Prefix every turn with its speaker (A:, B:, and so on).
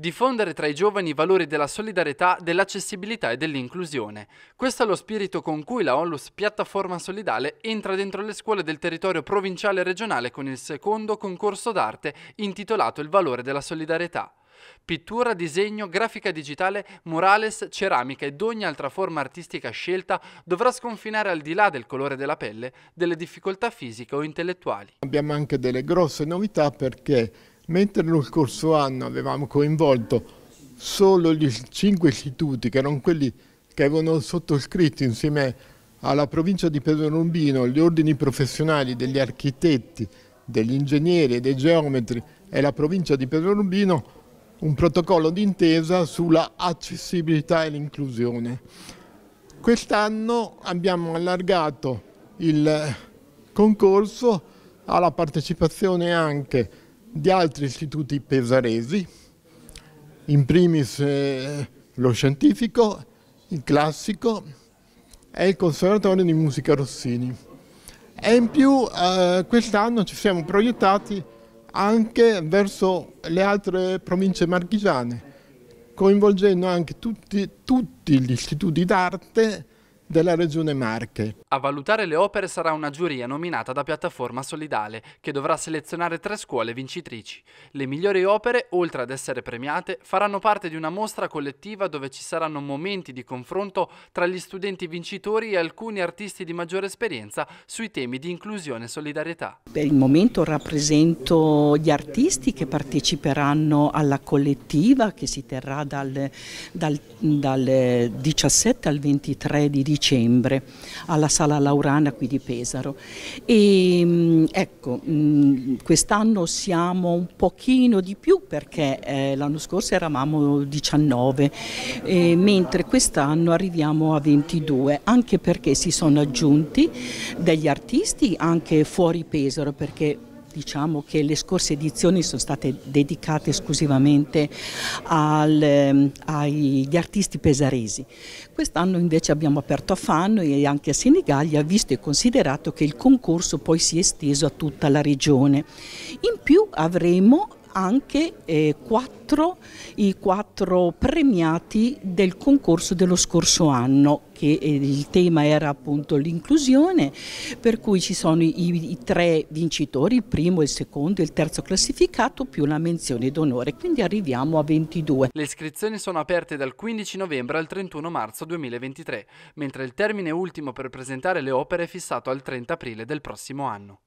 A: Diffondere tra i giovani i valori della solidarietà, dell'accessibilità e dell'inclusione. Questo è lo spirito con cui la Onlus Piattaforma Solidale entra dentro le scuole del territorio provinciale e regionale con il secondo concorso d'arte intitolato Il valore della solidarietà. Pittura, disegno, grafica digitale, murales, ceramica ed ogni altra forma artistica scelta dovrà sconfinare al di là del colore della pelle, delle difficoltà fisiche o intellettuali.
B: Abbiamo anche delle grosse novità perché Mentre lo scorso anno avevamo coinvolto solo gli cinque istituti, che erano quelli che avevano sottoscritto insieme alla provincia di Pederombino gli ordini professionali degli architetti, degli ingegneri e dei geometri e la provincia di Pederombino, un protocollo d'intesa sulla accessibilità e l'inclusione. Quest'anno abbiamo allargato il concorso alla partecipazione anche di altri istituti pesaresi, in primis eh, lo scientifico, il classico e il conservatorio di musica Rossini. E in più eh, quest'anno ci siamo proiettati anche verso le altre province marchigiane, coinvolgendo anche tutti, tutti gli istituti d'arte della Regione Marche.
A: A valutare le opere sarà una giuria nominata da Piattaforma Solidale, che dovrà selezionare tre scuole vincitrici. Le migliori opere, oltre ad essere premiate, faranno parte di una mostra collettiva dove ci saranno momenti di confronto tra gli studenti vincitori e alcuni artisti di maggiore esperienza sui temi di inclusione e solidarietà.
C: Per il momento rappresento gli artisti che parteciperanno alla collettiva che si terrà dal, dal, dal 17 al 23 di dicembre dicembre alla Sala Laurana qui di Pesaro. E, ehm, ecco, quest'anno siamo un pochino di più perché eh, l'anno scorso eravamo 19, eh, mentre quest'anno arriviamo a 22, anche perché si sono aggiunti degli artisti anche fuori Pesaro, perché Diciamo che le scorse edizioni sono state dedicate esclusivamente al, ehm, agli artisti pesaresi. Quest'anno invece abbiamo aperto a Fano e anche a Senigallia, visto e considerato che il concorso poi si è esteso a tutta la regione. In più avremo anche eh, quattro, i quattro premiati del concorso dello scorso anno che eh, il tema era appunto l'inclusione, per cui ci sono i, i, tre vincitori, il primo, il secondo e il terzo classificato più la menzione d'onore, quindi arriviamo a 22.
A: Le iscrizioni sono aperte dal 15 novembre al 31 marzo 2023, mentre il termine ultimo per presentare le opere è fissato al 30 aprile del prossimo anno.